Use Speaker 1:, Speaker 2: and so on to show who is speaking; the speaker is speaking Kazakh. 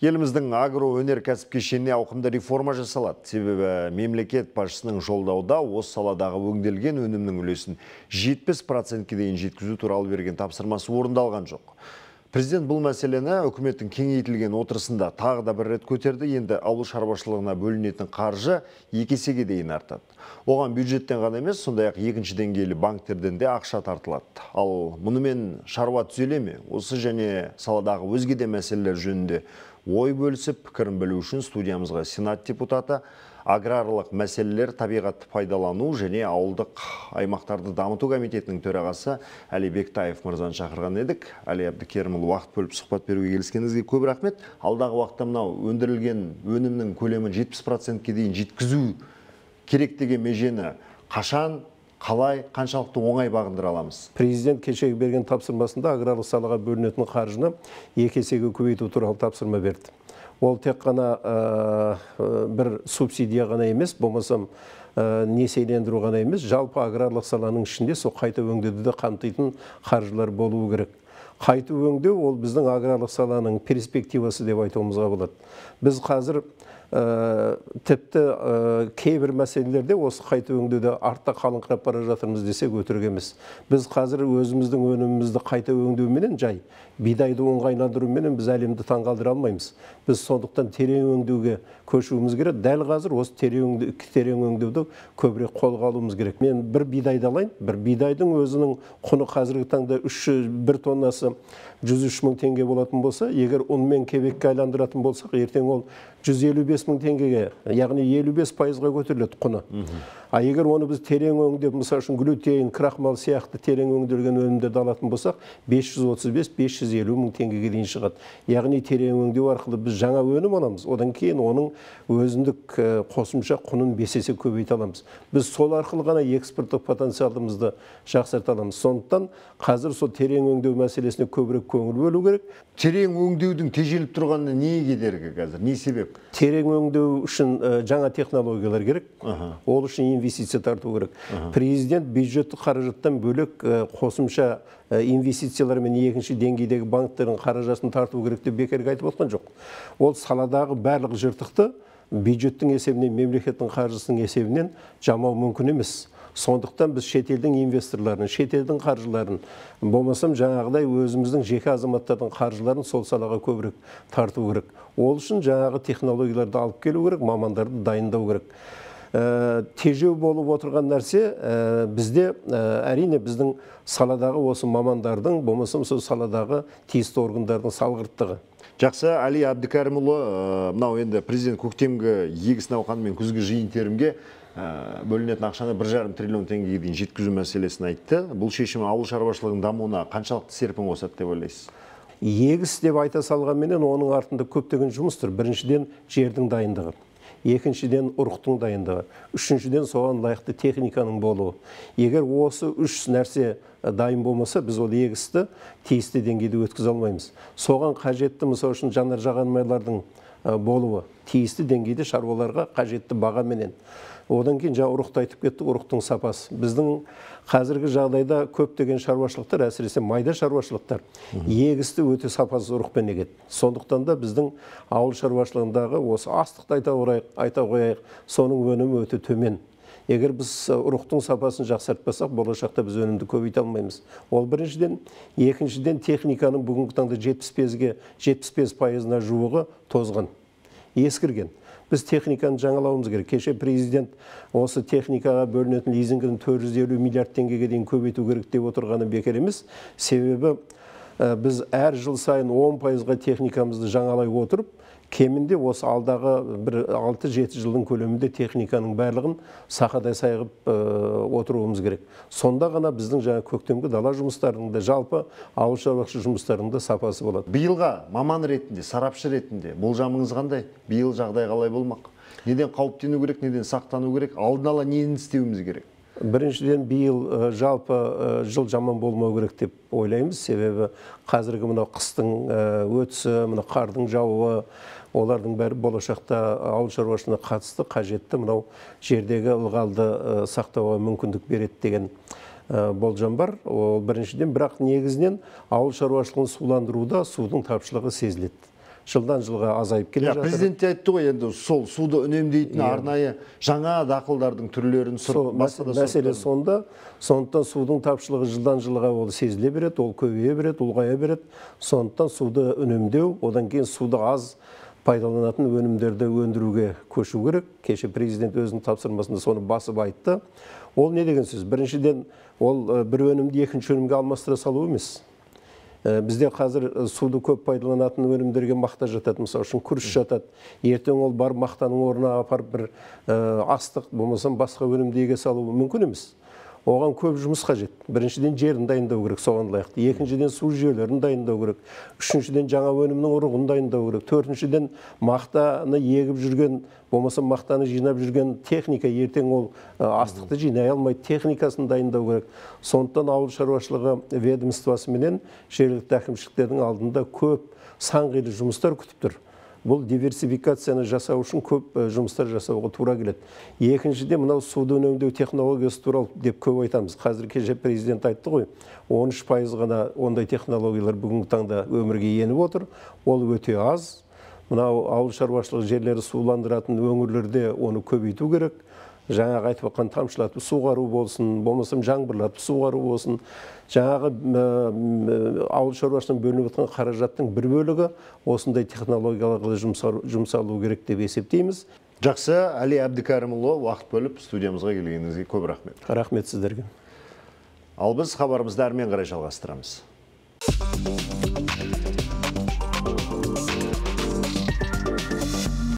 Speaker 1: еліміздің агроөнеркәсіп кешеніне ауқымды реформа жасалады себебі мемлекет басшысының жолдауда осы саладағы өңделген өнімнің үлесін 70 процентке дейін жеткізу туралы берген тапсырмасы орындалған жоқ Президент бұл мәселені үкіметтің кеңейтілген отырысында тағы да бір рет көтерді. Енді ауыл шаруашылығына бөлінетін қаржы екі есеге дейін артады. Оған бюджеттен ғана емес, сондай-ақ екінші деңгейлі банктерден де ақша тартылады. Ал мұнымен шаруа түзеле ме? Осы және саладағы өзге де мәселелер жөнінде ой бөлісіп пікірін білу үшін студиямызға сенат депутаты аграрлық мәселелер табиғатты пайдалану және ауылдық аймақтарды дамыту комитетінің төрағасы әли бектаев мырзаны шақырған едік әли әбдікерімұлы уақыт бөліп сұхбат беруге келіскеніңізге көп рахмет алдағы уақытта мынау өндірілген өнімнің көлемін жетпіс процентке дейін жеткізу керек деген межені қашан
Speaker 2: қалай қаншалықты оңай бағындыра аламыз президент кешегі берген тапсырмасында аграрлық салаға бөлінетін қаржыны екі есеге көбейту туралы тапсырма берді ол тек қана э, э, бір субсидия ғана емес болмасам ә, несиелендіру ғана емес жалпы аграрлық саланың ішінде сол қайта өңдеуді қамтитын қаржылар болуы керек қайта өңдеу ол біздің аграрлық саланың перспективасы деп айтуымызға болады біз қазір ә, тіпті кейбір мәселелерде осы қайта өңдеуді артта қалыңқырап бара жатырмыз десек өтірік емес біз қазір өзіміздің өнімімізді қайта өңдеуменен жай бидайды ұнға айналдыруменен біз әлемді таңғалдыра алмаймыз біз сондықтан терең өңдеуге көшуіміз керек дәл қазір осы терең, терең өңдеуді көбірек қолға алуымыз керек мен бір бидайды алайын бір бидайдың өзінің құны қазіргі таңда үш бір тоннасы жүз үш мың теңге болатын болса егер ұн мен кебекке айналдыратын болсақ ертең ол бес мың теңгеге яғни 55 пайызға көтеріледі құны а егер оны біз терең өңдеп мысалы үшін глютен крахмал сияқты терең өңделген өнімдерді алатын болсақ 535 елу мың теңгеге дейін шығады яғни терең өңдеу арқылы біз жаңа өнім аламыз одан кейін оның өзіндік қосымша құнын бес есе көбейте аламыз біз сол арқылы ғана экспорттық потенциалымызды жақсарта аламыз сондықтан қазір сол терең өңдеу мәселесіне көбірек көңіл бөлу керек терең өңдеудің тежеліп тұрғанына не кедергі қазір не себеп керек терең өңдеу үшін э, жаңа технологиялар керек ол үшін инвестиция тарту керек президент бюджеттік қаражаттан бөлек э, қосымша э, инвестициялар мен екінші деңгейдегі банктердің қаражатын тарту керек деп бекерге айтып отқан жоқ ол саладағы барлық жыртықты бюджеттің есебінен мемлекеттің қаржысының есебінен жамау мүмкін емес сондықтан біз шетелдің инвесторларын шетелдің қаржыларын болмасам жаңағыдай өзіміздің жеке азаматтардың қаржыларын сол салаға көбірек тарту керек ол үшін жаңағы технологияларды алып келу керек мамандарды дайындау керек э, тежеу болып отырған нәрсе э, бізде э, әрине біздің саладағы осы мамандардың болмасам сол саладағы тиісті органдардың салғырттығы жақсы әли әбдікәрімұлы мынау енді президент
Speaker 1: көктемгі егіс науқаны мен күзгі жиын терімге Ә, бөлінетін ақшаны бір жарым триллион теңгеге дейін жеткізу мәселесін айтты бұл шешім ауыл шаруашылығының дамуына қаншалықты серпін қосады деп ойлайсыз
Speaker 2: егіс деп айта салғанменен оның артында көптеген жұмыс тұр біріншіден жердің дайындығы екіншіден ұрықтың дайындығы үшіншіден соған лайықты техниканың болуы егер осы үш нәрсе ә, дайын болмаса біз ол егісті тиісті деңгейде өткізе алмаймыз соған қажетті мысалы үшін жанар жағармайлардың Э, болуы тиісті деңгейде шаруаларға қажетті бағаменен одан кейін жаңа ұрықты айтып кеттік ұрықтың сапасы біздің қазіргі жағдайда көптеген шаруашылықтар әсіресе майда шаруашылықтар егісті өте сапасыз ұрықпен егеді сондықтан да біздің ауыл шаруашылығындағы осы астықты айта, айта қояйық соның өнімі өте төмен егер біз ұрықтың сапасын жақсартпасақ болашақта біз өнімді көбейте алмаймыз ол біріншіден екіншіден техниканың бүгінгі таңда жетпіс беске 75 бес пайызына жуығы тозған ескірген біз техниканы жаңалауымыз керек кеше президент осы техникаға бөлінетін лизингін төрт жүз елу миллиард теңгеге дейін көбейту керек деп отырғаны бекер емес себебі біз әр жыл сайын он пайызға техникамызды жаңалай отырып кемінде осы алдағы бір алты жеті жылдың көлемінде техниканың барлығын сақадай сайғып э, отыруымыз керек сонда ғана біздің жаңа көктемгі дала жұмыстарының да жалпы ауыл шаруашылық жұмыстарының да сапасы болады биылға маман ретінде сарапшы ретінде болжамыңыз қандай биыл жағдай қалай болмақ неден қауіптену керек неден сақтану керек алдын ала нені істеуіміз керек біріншіден биыл жалпы жыл жаман болмау керек деп ойлаймыз себебі қазіргі мынау қыстың өтісі мына қардың жауы, олардың бәрі болашақта ауыл шаруашылығына қатысты қажетті мынау жердегі ылғалды сақтауға мүмкіндік береді деген болжам бар ол біріншіден бірақ негізінен ауыл шаруашылығын суландыруда судың тапшылығы сезіледі жылдан жылға азайып келе жатыр президент те айтты ғой енді сол суды үнемдейтін иә. арнайы жаңа дақылдардың түрлерін мәселе сонда сондықтан судың тапшылығы жылдан жылға ол сезіле береді ол көбейе береді ұлғая береді сондықтан суды үнемдеу одан кейін суды аз пайдаланатын өнімдерді өндіруге көшу керек кеше президент өзінің тапсырмасында соны басып айтты ол не деген сөз біріншіден ол бір өнімді екінші өнімге алмастыра салу емес Э, бізде қазір э, суды көп пайдаланатын өнімдерге мақта жатады мысалы үшін күріш жатады ертең ол барып мақтаның орнына апарып бір э, астық болмаса басқа өнімді еге салу мүмкін емес оған көп жұмыс қажет біріншіден жерін дайындау керек соған лайықты екіншіден су жүйелерін дайындау керек үшіншіден жаңа өнімнің ұрығын дайындау керек төртіншіден мақтаны егіп жүрген болмаса мақтаны жинап жүрген техника ертең ол астықты жинай алмайды техникасын дайындау керек сондықтан ауыл шаруашылығы ведомствосы менен жергілікті әкімшіліктердің алдында көп санқилы жұмыстар күтіп тұр бұл диверсификацияны жасау үшін көп жұмыстар жасауға тура келеді екіншіден мынау суды үнемдеу технологиясы туралы деп көп айтамыз қазір кеше президент айтты ғой 13 үш пайыз ғана ондай технологиялар бүгінгі таңда өмірге еніп отыр ол өте аз мынау ауыл шаруашылығы жерлері суландыратын өңірлерде оны көбейту керек жаңағы айтып отқан тамшылатып суғару болсын болмаса жаңбырлатып суғару болсын жаңағы ауыл шаруашылығына бөлініп отқан қаражаттың бір бөлігі осындай технологияларға жұмсалу керек деп есептейміз жақсы әли әбдікәрімұлы уақыт бөліп студиямызға келгеніңізге көп рахмет рахмет
Speaker 1: сіздерге ал біз хабарымызды әрмен қарай жалғастырамыз